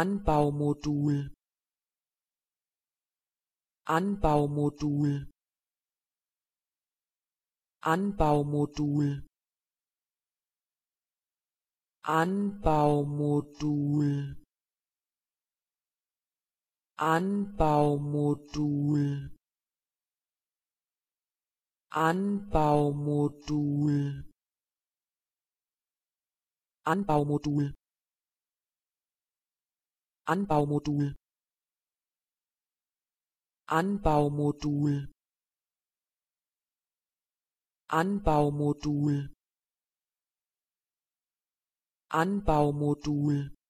Anbaumodul Anbaumodul Anbaumodul Anbaumodul Anbaumodul Anbaumodul Anbaumodul Anbaumodul Anbaumodul Anbaumodul Anbaumodul